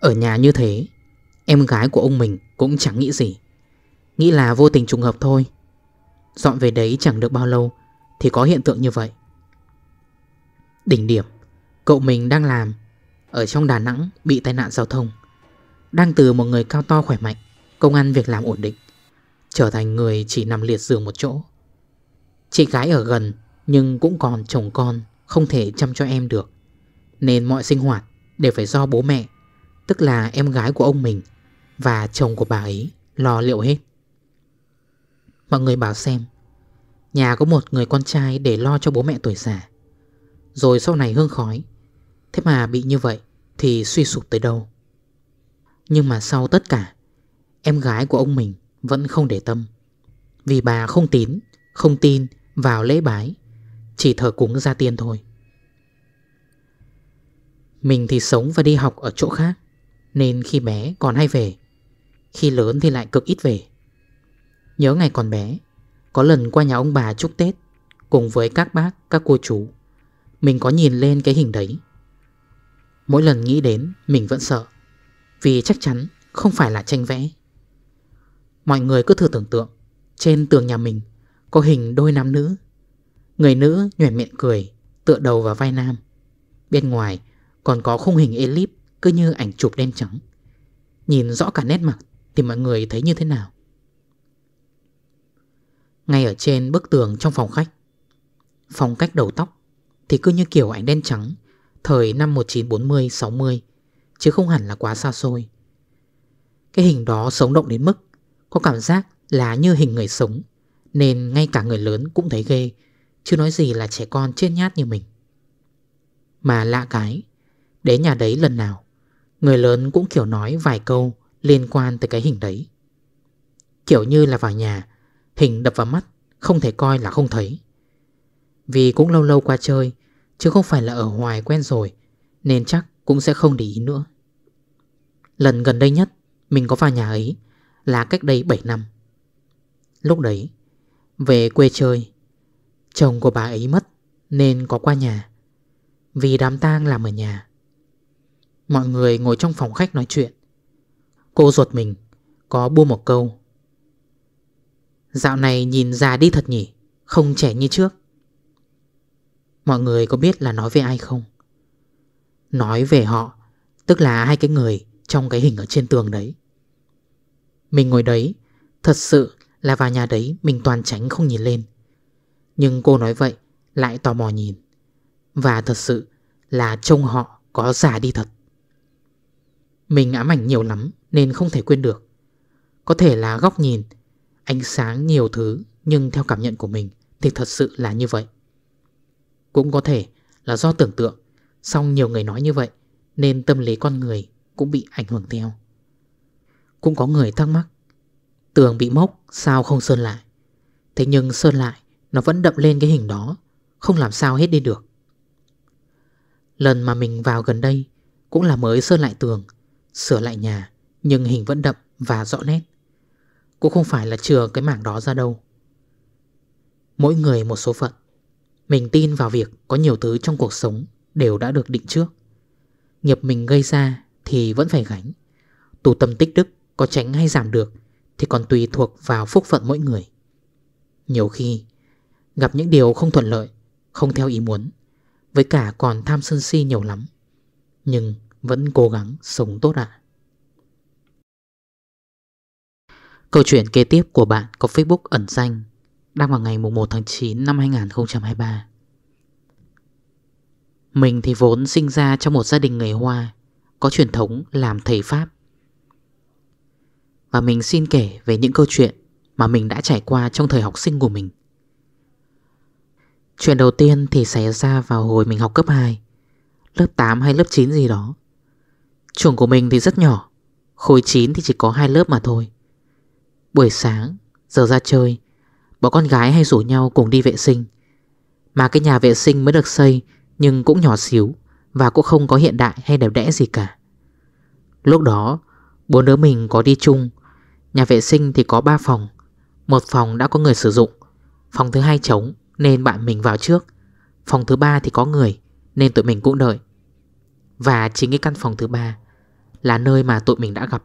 Ở nhà như thế Em gái của ông mình cũng chẳng nghĩ gì Nghĩ là vô tình trùng hợp thôi Dọn về đấy chẳng được bao lâu Thì có hiện tượng như vậy Đỉnh điểm Cậu mình đang làm Ở trong Đà Nẵng bị tai nạn giao thông Đang từ một người cao to khỏe mạnh Công an việc làm ổn định Trở thành người chỉ nằm liệt giường một chỗ Chị gái ở gần Nhưng cũng còn chồng con Không thể chăm cho em được Nên mọi sinh hoạt đều phải do bố mẹ Tức là em gái của ông mình Và chồng của bà ấy lo liệu hết Mọi người bảo xem Nhà có một người con trai để lo cho bố mẹ tuổi già Rồi sau này hương khói Thế mà bị như vậy Thì suy sụp tới đâu Nhưng mà sau tất cả Em gái của ông mình vẫn không để tâm Vì bà không tín Không tin vào lễ bái Chỉ thờ cúng ra tiền thôi Mình thì sống và đi học ở chỗ khác Nên khi bé còn hay về Khi lớn thì lại cực ít về Nhớ ngày còn bé Có lần qua nhà ông bà chúc Tết Cùng với các bác, các cô chú Mình có nhìn lên cái hình đấy Mỗi lần nghĩ đến mình vẫn sợ Vì chắc chắn không phải là tranh vẽ Mọi người cứ thử tưởng tượng Trên tường nhà mình Có hình đôi nam nữ Người nữ nhuền miệng cười Tựa đầu vào vai nam Bên ngoài còn có khung hình elip Cứ như ảnh chụp đen trắng Nhìn rõ cả nét mặt Thì mọi người thấy như thế nào ngay ở trên bức tường trong phòng khách. Phong cách đầu tóc thì cứ như kiểu ảnh đen trắng thời năm 1940-60 chứ không hẳn là quá xa xôi. Cái hình đó sống động đến mức có cảm giác là như hình người sống nên ngay cả người lớn cũng thấy ghê chứ nói gì là trẻ con chết nhát như mình. Mà lạ cái, đến nhà đấy lần nào người lớn cũng kiểu nói vài câu liên quan tới cái hình đấy. Kiểu như là vào nhà Hình đập vào mắt Không thể coi là không thấy Vì cũng lâu lâu qua chơi Chứ không phải là ở hoài quen rồi Nên chắc cũng sẽ không để ý nữa Lần gần đây nhất Mình có vào nhà ấy Là cách đây 7 năm Lúc đấy Về quê chơi Chồng của bà ấy mất Nên có qua nhà Vì đám tang làm ở nhà Mọi người ngồi trong phòng khách nói chuyện Cô ruột mình Có buông một câu Dạo này nhìn già đi thật nhỉ Không trẻ như trước Mọi người có biết là nói về ai không? Nói về họ Tức là hai cái người trong cái hình ở trên tường đấy Mình ngồi đấy Thật sự là vào nhà đấy Mình toàn tránh không nhìn lên Nhưng cô nói vậy Lại tò mò nhìn Và thật sự là trông họ có già đi thật Mình ám ảnh nhiều lắm Nên không thể quên được Có thể là góc nhìn ánh sáng nhiều thứ nhưng theo cảm nhận của mình thì thật sự là như vậy. Cũng có thể là do tưởng tượng, song nhiều người nói như vậy nên tâm lý con người cũng bị ảnh hưởng theo. Cũng có người thắc mắc, tường bị mốc sao không sơn lại? Thế nhưng sơn lại nó vẫn đậm lên cái hình đó, không làm sao hết đi được. Lần mà mình vào gần đây cũng là mới sơn lại tường, sửa lại nhà nhưng hình vẫn đậm và rõ nét. Cũng không phải là chừa cái mảng đó ra đâu Mỗi người một số phận Mình tin vào việc có nhiều thứ trong cuộc sống Đều đã được định trước Nghiệp mình gây ra thì vẫn phải gánh Tù tâm tích đức có tránh hay giảm được Thì còn tùy thuộc vào phúc phận mỗi người Nhiều khi Gặp những điều không thuận lợi Không theo ý muốn Với cả còn tham sân si nhiều lắm Nhưng vẫn cố gắng sống tốt ạ Câu chuyện kế tiếp của bạn có Facebook ẩn danh Đăng vào ngày 1 tháng 9 năm 2023 Mình thì vốn sinh ra trong một gia đình người Hoa Có truyền thống làm thầy Pháp Và mình xin kể về những câu chuyện Mà mình đã trải qua trong thời học sinh của mình Chuyện đầu tiên thì xảy ra vào hồi mình học cấp 2 Lớp 8 hay lớp 9 gì đó Trường của mình thì rất nhỏ Khối 9 thì chỉ có hai lớp mà thôi Buổi sáng Giờ ra chơi Bọn con gái hay rủ nhau cùng đi vệ sinh Mà cái nhà vệ sinh mới được xây Nhưng cũng nhỏ xíu Và cũng không có hiện đại hay đẹp đẽ gì cả Lúc đó Bốn đứa mình có đi chung Nhà vệ sinh thì có 3 phòng Một phòng đã có người sử dụng Phòng thứ hai trống nên bạn mình vào trước Phòng thứ ba thì có người Nên tụi mình cũng đợi Và chính cái căn phòng thứ ba Là nơi mà tụi mình đã gặp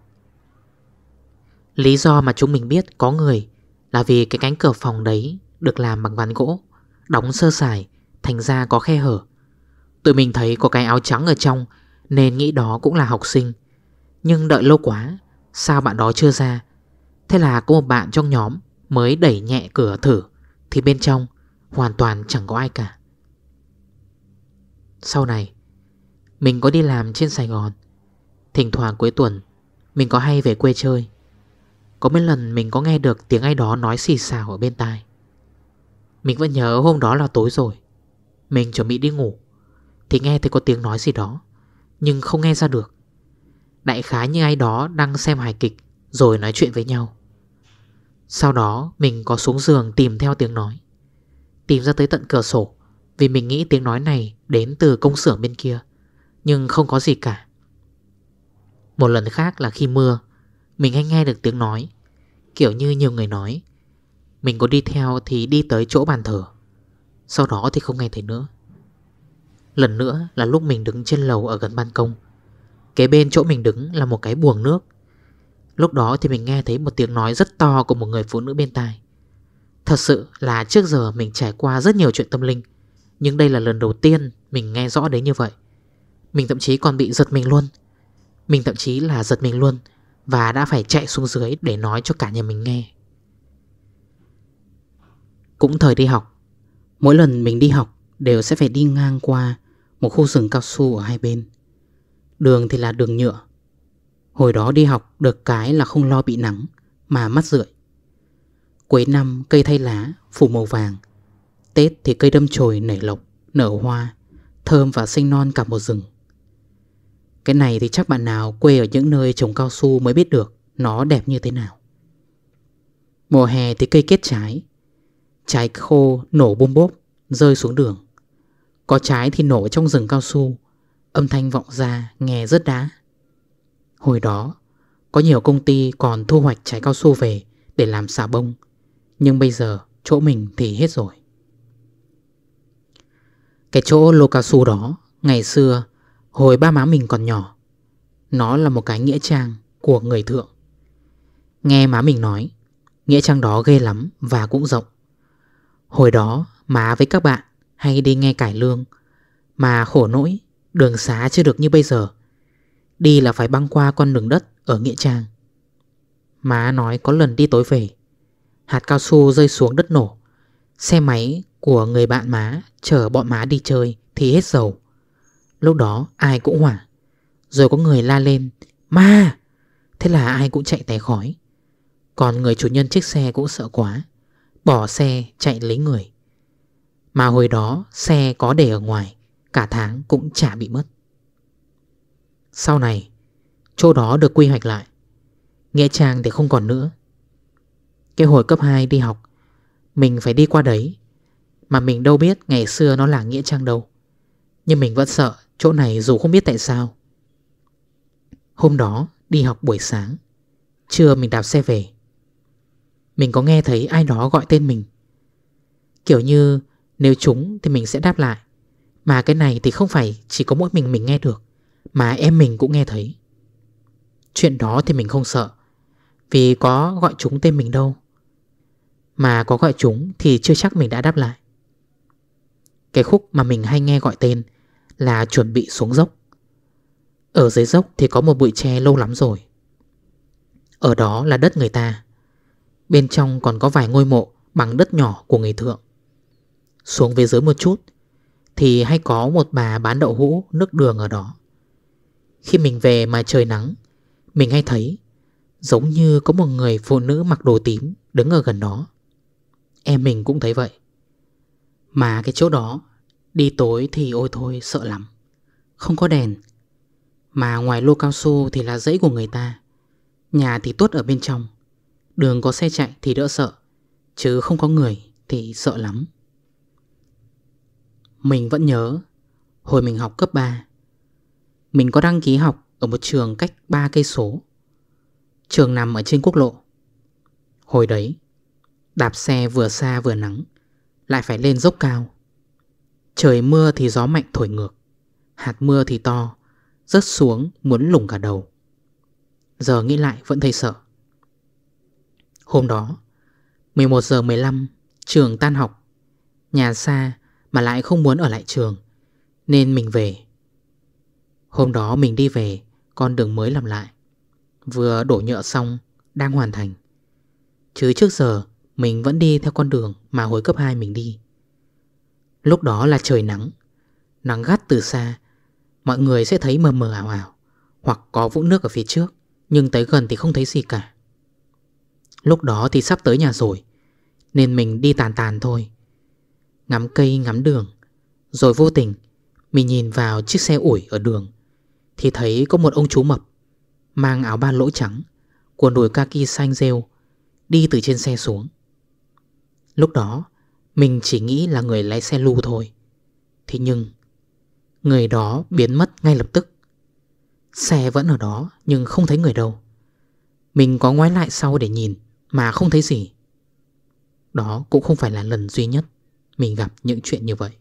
Lý do mà chúng mình biết có người Là vì cái cánh cửa phòng đấy Được làm bằng ván gỗ Đóng sơ sài Thành ra có khe hở Tụi mình thấy có cái áo trắng ở trong Nên nghĩ đó cũng là học sinh Nhưng đợi lâu quá Sao bạn đó chưa ra Thế là có một bạn trong nhóm Mới đẩy nhẹ cửa thử Thì bên trong hoàn toàn chẳng có ai cả Sau này Mình có đi làm trên Sài Gòn Thỉnh thoảng cuối tuần Mình có hay về quê chơi có mấy lần mình có nghe được tiếng ai đó nói xì xào ở bên tai Mình vẫn nhớ hôm đó là tối rồi Mình chuẩn bị đi ngủ Thì nghe thấy có tiếng nói gì đó Nhưng không nghe ra được Đại khái như ai đó đang xem hài kịch Rồi nói chuyện với nhau Sau đó mình có xuống giường tìm theo tiếng nói Tìm ra tới tận cửa sổ Vì mình nghĩ tiếng nói này đến từ công xưởng bên kia Nhưng không có gì cả Một lần khác là khi mưa mình hay nghe được tiếng nói Kiểu như nhiều người nói Mình có đi theo thì đi tới chỗ bàn thờ Sau đó thì không nghe thấy nữa Lần nữa là lúc mình đứng trên lầu ở gần ban công Kế bên chỗ mình đứng là một cái buồng nước Lúc đó thì mình nghe thấy một tiếng nói rất to của một người phụ nữ bên tai Thật sự là trước giờ mình trải qua rất nhiều chuyện tâm linh Nhưng đây là lần đầu tiên mình nghe rõ đến như vậy Mình thậm chí còn bị giật mình luôn Mình thậm chí là giật mình luôn và đã phải chạy xuống dưới để nói cho cả nhà mình nghe Cũng thời đi học Mỗi lần mình đi học đều sẽ phải đi ngang qua Một khu rừng cao su ở hai bên Đường thì là đường nhựa Hồi đó đi học được cái là không lo bị nắng Mà mắt rượi Cuối năm cây thay lá phủ màu vàng Tết thì cây đâm chồi nảy lộc, nở hoa Thơm và xanh non cả một rừng cái này thì chắc bạn nào quê ở những nơi trồng cao su mới biết được nó đẹp như thế nào. Mùa hè thì cây kết trái. Trái khô nổ bung bốp, rơi xuống đường. Có trái thì nổ trong rừng cao su, âm thanh vọng ra nghe rất đá. Hồi đó, có nhiều công ty còn thu hoạch trái cao su về để làm xà bông. Nhưng bây giờ chỗ mình thì hết rồi. Cái chỗ lô cao su đó ngày xưa Hồi ba má mình còn nhỏ Nó là một cái nghĩa trang của người thượng Nghe má mình nói Nghĩa trang đó ghê lắm và cũng rộng Hồi đó má với các bạn hay đi nghe cải lương Mà khổ nỗi đường xá chưa được như bây giờ Đi là phải băng qua con đường đất ở Nghĩa Trang Má nói có lần đi tối về Hạt cao su rơi xuống đất nổ Xe máy của người bạn má chở bọn má đi chơi thì hết dầu Lúc đó ai cũng hoảng Rồi có người la lên Ma Thế là ai cũng chạy té khói Còn người chủ nhân chiếc xe cũng sợ quá Bỏ xe chạy lấy người Mà hồi đó xe có để ở ngoài Cả tháng cũng chả bị mất Sau này Chỗ đó được quy hoạch lại Nghĩa trang thì không còn nữa Cái hồi cấp 2 đi học Mình phải đi qua đấy Mà mình đâu biết ngày xưa nó là nghĩa trang đâu Nhưng mình vẫn sợ Chỗ này dù không biết tại sao Hôm đó đi học buổi sáng Trưa mình đạp xe về Mình có nghe thấy ai đó gọi tên mình Kiểu như nếu chúng thì mình sẽ đáp lại Mà cái này thì không phải chỉ có mỗi mình mình nghe được Mà em mình cũng nghe thấy Chuyện đó thì mình không sợ Vì có gọi chúng tên mình đâu Mà có gọi chúng thì chưa chắc mình đã đáp lại Cái khúc mà mình hay nghe gọi tên là chuẩn bị xuống dốc Ở dưới dốc thì có một bụi tre lâu lắm rồi Ở đó là đất người ta Bên trong còn có vài ngôi mộ bằng đất nhỏ của người thượng Xuống về dưới một chút Thì hay có một bà bán đậu hũ nước đường ở đó Khi mình về mà trời nắng Mình hay thấy Giống như có một người phụ nữ mặc đồ tím đứng ở gần đó Em mình cũng thấy vậy Mà cái chỗ đó Đi tối thì ôi thôi sợ lắm Không có đèn Mà ngoài lô cao su thì là dãy của người ta Nhà thì tuốt ở bên trong Đường có xe chạy thì đỡ sợ Chứ không có người thì sợ lắm Mình vẫn nhớ Hồi mình học cấp 3 Mình có đăng ký học Ở một trường cách 3 cây số Trường nằm ở trên quốc lộ Hồi đấy Đạp xe vừa xa vừa nắng Lại phải lên dốc cao Trời mưa thì gió mạnh thổi ngược Hạt mưa thì to Rớt xuống muốn lủng cả đầu Giờ nghĩ lại vẫn thấy sợ Hôm đó 11 giờ 15 Trường tan học Nhà xa mà lại không muốn ở lại trường Nên mình về Hôm đó mình đi về Con đường mới làm lại Vừa đổ nhựa xong Đang hoàn thành Chứ trước giờ Mình vẫn đi theo con đường Mà hồi cấp 2 mình đi Lúc đó là trời nắng Nắng gắt từ xa Mọi người sẽ thấy mờ mờ ảo ảo Hoặc có vũng nước ở phía trước Nhưng tới gần thì không thấy gì cả Lúc đó thì sắp tới nhà rồi Nên mình đi tàn tàn thôi Ngắm cây ngắm đường Rồi vô tình Mình nhìn vào chiếc xe ủi ở đường Thì thấy có một ông chú mập Mang áo ba lỗ trắng Quần đùi kaki xanh rêu Đi từ trên xe xuống Lúc đó mình chỉ nghĩ là người lái xe lưu thôi Thế nhưng Người đó biến mất ngay lập tức Xe vẫn ở đó Nhưng không thấy người đâu Mình có ngoái lại sau để nhìn Mà không thấy gì Đó cũng không phải là lần duy nhất Mình gặp những chuyện như vậy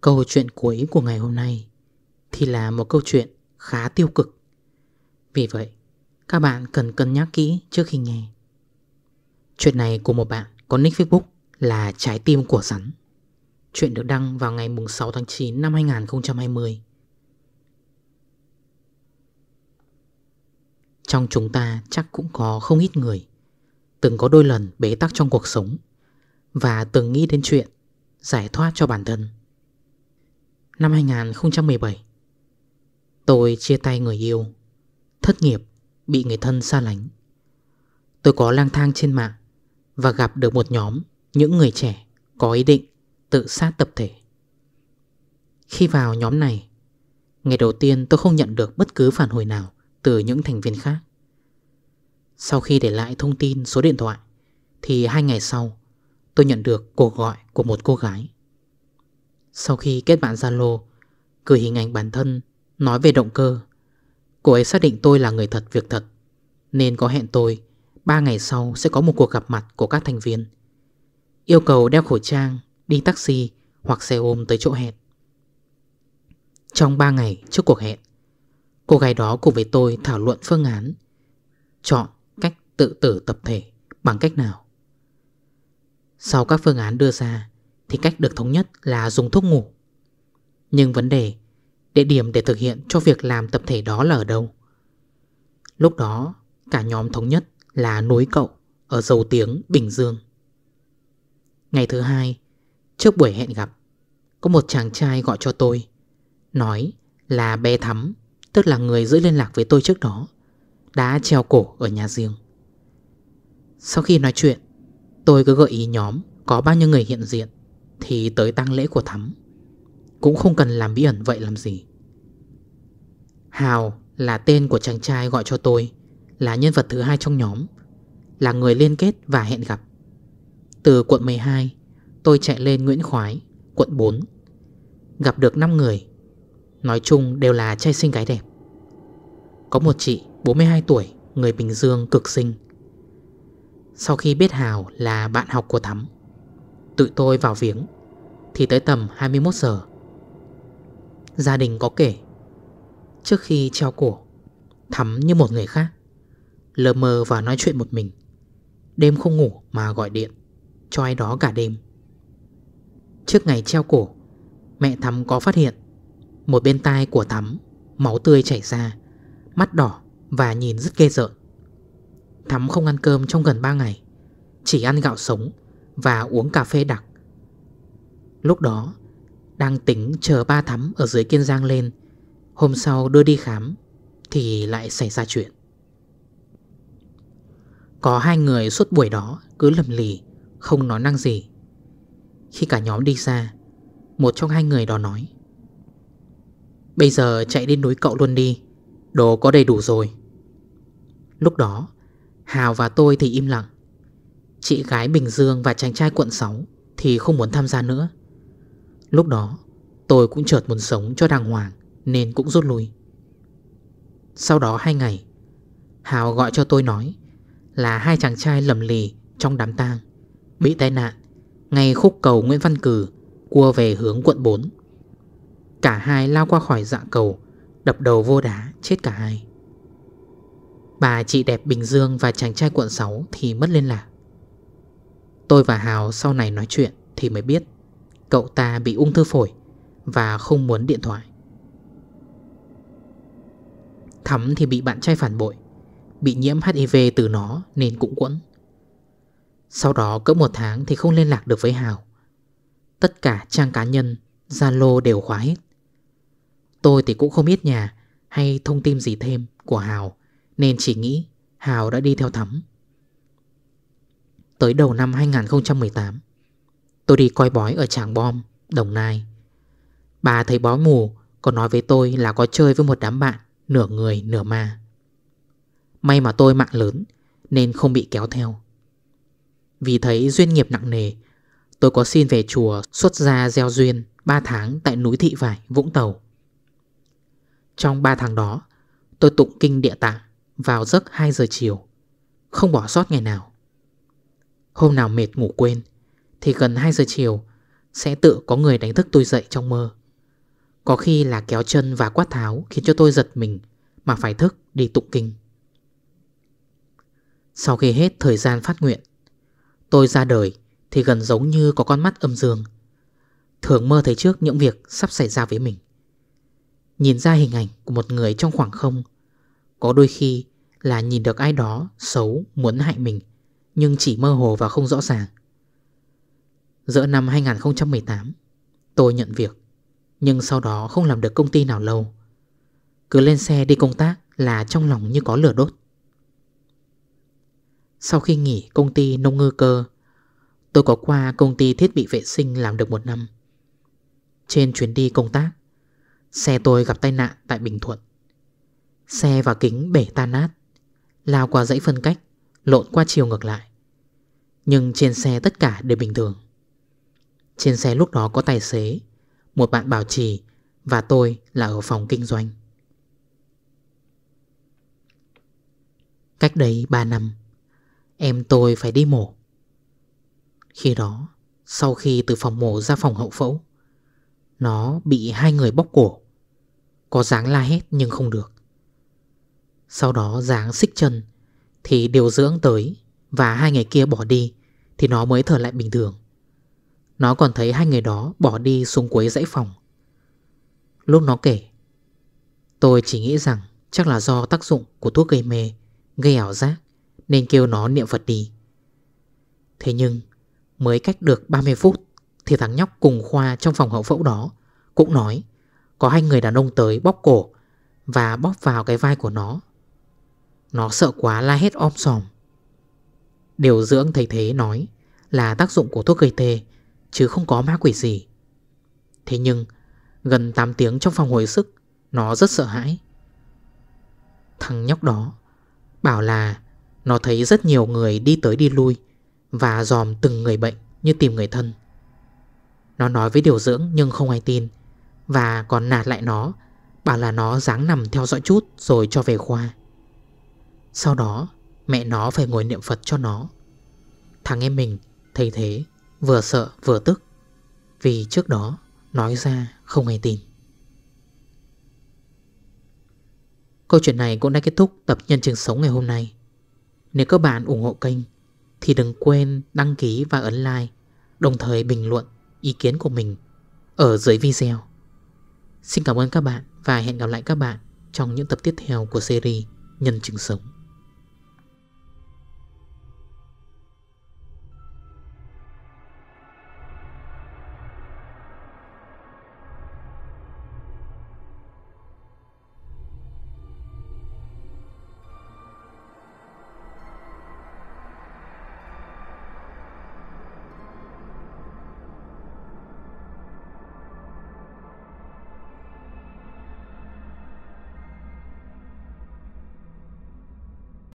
Câu chuyện cuối của ngày hôm nay Thì là một câu chuyện khá tiêu cực Vì vậy các bạn cần cân nhắc kỹ trước khi nghe Chuyện này của một bạn có nick Facebook là Trái tim của rắn Chuyện được đăng vào ngày 6 tháng 9 năm 2020 Trong chúng ta chắc cũng có không ít người Từng có đôi lần bế tắc trong cuộc sống Và từng nghĩ đến chuyện giải thoát cho bản thân Năm 2017 Tôi chia tay người yêu Thất nghiệp bị người thân xa lánh. Tôi có lang thang trên mạng và gặp được một nhóm những người trẻ có ý định tự sát tập thể. Khi vào nhóm này, ngày đầu tiên tôi không nhận được bất cứ phản hồi nào từ những thành viên khác. Sau khi để lại thông tin số điện thoại, thì hai ngày sau tôi nhận được cuộc gọi của một cô gái. Sau khi kết bạn Zalo, gửi hình ảnh bản thân nói về động cơ Cô ấy xác định tôi là người thật việc thật Nên có hẹn tôi ba ngày sau sẽ có một cuộc gặp mặt của các thành viên Yêu cầu đeo khẩu trang Đi taxi hoặc xe ôm tới chỗ hẹn Trong 3 ngày trước cuộc hẹn Cô gái đó cùng với tôi thảo luận phương án Chọn cách tự tử tập thể bằng cách nào Sau các phương án đưa ra Thì cách được thống nhất là dùng thuốc ngủ Nhưng vấn đề Địa điểm để thực hiện cho việc làm tập thể đó là ở đâu Lúc đó cả nhóm thống nhất là núi cậu ở dầu tiếng Bình Dương Ngày thứ hai Trước buổi hẹn gặp Có một chàng trai gọi cho tôi Nói là bé Thắm Tức là người giữ liên lạc với tôi trước đó Đã treo cổ ở nhà riêng Sau khi nói chuyện Tôi cứ gợi ý nhóm Có bao nhiêu người hiện diện Thì tới tăng lễ của Thắm Cũng không cần làm bí ẩn vậy làm gì Hào là tên của chàng trai gọi cho tôi Là nhân vật thứ hai trong nhóm Là người liên kết và hẹn gặp Từ quận 12 Tôi chạy lên Nguyễn Khoái Quận 4 Gặp được 5 người Nói chung đều là trai xinh gái đẹp Có một chị 42 tuổi Người Bình Dương cực xinh Sau khi biết Hào là bạn học của Thắm Tụi tôi vào viếng Thì tới tầm 21 giờ Gia đình có kể trước khi treo cổ Thắm như một người khác Lờ mờ và nói chuyện một mình Đêm không ngủ mà gọi điện Cho ai đó cả đêm Trước ngày treo cổ Mẹ Thắm có phát hiện Một bên tai của Thắm Máu tươi chảy ra Mắt đỏ và nhìn rất ghê rợn Thắm không ăn cơm trong gần 3 ngày Chỉ ăn gạo sống Và uống cà phê đặc Lúc đó Đang tính chờ ba Thắm ở dưới Kiên Giang lên Hôm sau đưa đi khám Thì lại xảy ra chuyện Có hai người suốt buổi đó Cứ lầm lì Không nói năng gì Khi cả nhóm đi ra Một trong hai người đó nói Bây giờ chạy đến núi cậu luôn đi Đồ có đầy đủ rồi Lúc đó Hào và tôi thì im lặng Chị gái Bình Dương và chàng trai quận 6 Thì không muốn tham gia nữa Lúc đó tôi cũng chợt muốn sống cho đàng hoàng nên cũng rút lui Sau đó hai ngày Hào gọi cho tôi nói Là hai chàng trai lầm lì trong đám tang Bị tai nạn Ngay khúc cầu Nguyễn Văn Cử Cua về hướng quận 4 Cả hai lao qua khỏi dạng cầu Đập đầu vô đá chết cả hai Bà chị đẹp Bình Dương và chàng trai quận 6 Thì mất liên lạc Tôi và Hào sau này nói chuyện Thì mới biết Cậu ta bị ung thư phổi Và không muốn điện thoại Thắm thì bị bạn trai phản bội Bị nhiễm HIV từ nó nên cũng quẫn Sau đó cỡ một tháng thì không liên lạc được với Hào Tất cả trang cá nhân Zalo đều khóa hết Tôi thì cũng không biết nhà Hay thông tin gì thêm của Hào Nên chỉ nghĩ Hào đã đi theo Thắm Tới đầu năm 2018 Tôi đi coi bói ở Tràng Bom, Đồng Nai Bà thấy bói mù Còn nói với tôi là có chơi với một đám bạn nửa người nửa ma. May mà tôi mạng lớn nên không bị kéo theo. Vì thấy duyên nghiệp nặng nề, tôi có xin về chùa xuất gia gieo duyên 3 tháng tại núi Thị Vải, Vũng Tàu. Trong 3 tháng đó, tôi tụng kinh địa tạng vào giấc 2 giờ chiều, không bỏ sót ngày nào. Hôm nào mệt ngủ quên, thì gần 2 giờ chiều sẽ tự có người đánh thức tôi dậy trong mơ. Có khi là kéo chân và quát tháo Khiến cho tôi giật mình Mà phải thức đi tụng kinh Sau khi hết thời gian phát nguyện Tôi ra đời Thì gần giống như có con mắt âm dương Thường mơ thấy trước những việc Sắp xảy ra với mình Nhìn ra hình ảnh của một người trong khoảng không Có đôi khi là nhìn được ai đó Xấu muốn hại mình Nhưng chỉ mơ hồ và không rõ ràng Giữa năm 2018 Tôi nhận việc nhưng sau đó không làm được công ty nào lâu Cứ lên xe đi công tác là trong lòng như có lửa đốt Sau khi nghỉ công ty nông ngư cơ Tôi có qua công ty thiết bị vệ sinh làm được một năm Trên chuyến đi công tác Xe tôi gặp tai nạn tại Bình Thuận Xe và kính bể tan nát Lao qua dãy phân cách Lộn qua chiều ngược lại Nhưng trên xe tất cả đều bình thường Trên xe lúc đó có tài xế một bạn bảo trì Và tôi là ở phòng kinh doanh Cách đây 3 năm Em tôi phải đi mổ Khi đó Sau khi từ phòng mổ ra phòng hậu phẫu Nó bị hai người bóc cổ Có dáng la hét nhưng không được Sau đó dáng xích chân Thì điều dưỡng tới Và hai ngày kia bỏ đi Thì nó mới thở lại bình thường nó còn thấy hai người đó bỏ đi xuống cuối dãy phòng Lúc nó kể Tôi chỉ nghĩ rằng chắc là do tác dụng của thuốc gây mê Gây ảo giác Nên kêu nó niệm Phật đi Thế nhưng Mới cách được 30 phút Thì thằng nhóc cùng khoa trong phòng hậu phẫu đó Cũng nói Có hai người đàn ông tới bóp cổ Và bóp vào cái vai của nó Nó sợ quá la hết om sòm Điều dưỡng thầy thế nói Là tác dụng của thuốc gây tê Chứ không có ma quỷ gì Thế nhưng Gần 8 tiếng trong phòng hồi sức Nó rất sợ hãi Thằng nhóc đó Bảo là Nó thấy rất nhiều người đi tới đi lui Và dòm từng người bệnh như tìm người thân Nó nói với điều dưỡng nhưng không ai tin Và còn nạt lại nó Bảo là nó dáng nằm theo dõi chút Rồi cho về khoa Sau đó Mẹ nó phải ngồi niệm Phật cho nó Thằng em mình thấy thế Vừa sợ vừa tức Vì trước đó nói ra không ai tin Câu chuyện này cũng đã kết thúc tập nhân chứng sống ngày hôm nay Nếu các bạn ủng hộ kênh Thì đừng quên đăng ký và ấn like Đồng thời bình luận ý kiến của mình Ở dưới video Xin cảm ơn các bạn Và hẹn gặp lại các bạn Trong những tập tiếp theo của series Nhân chứng sống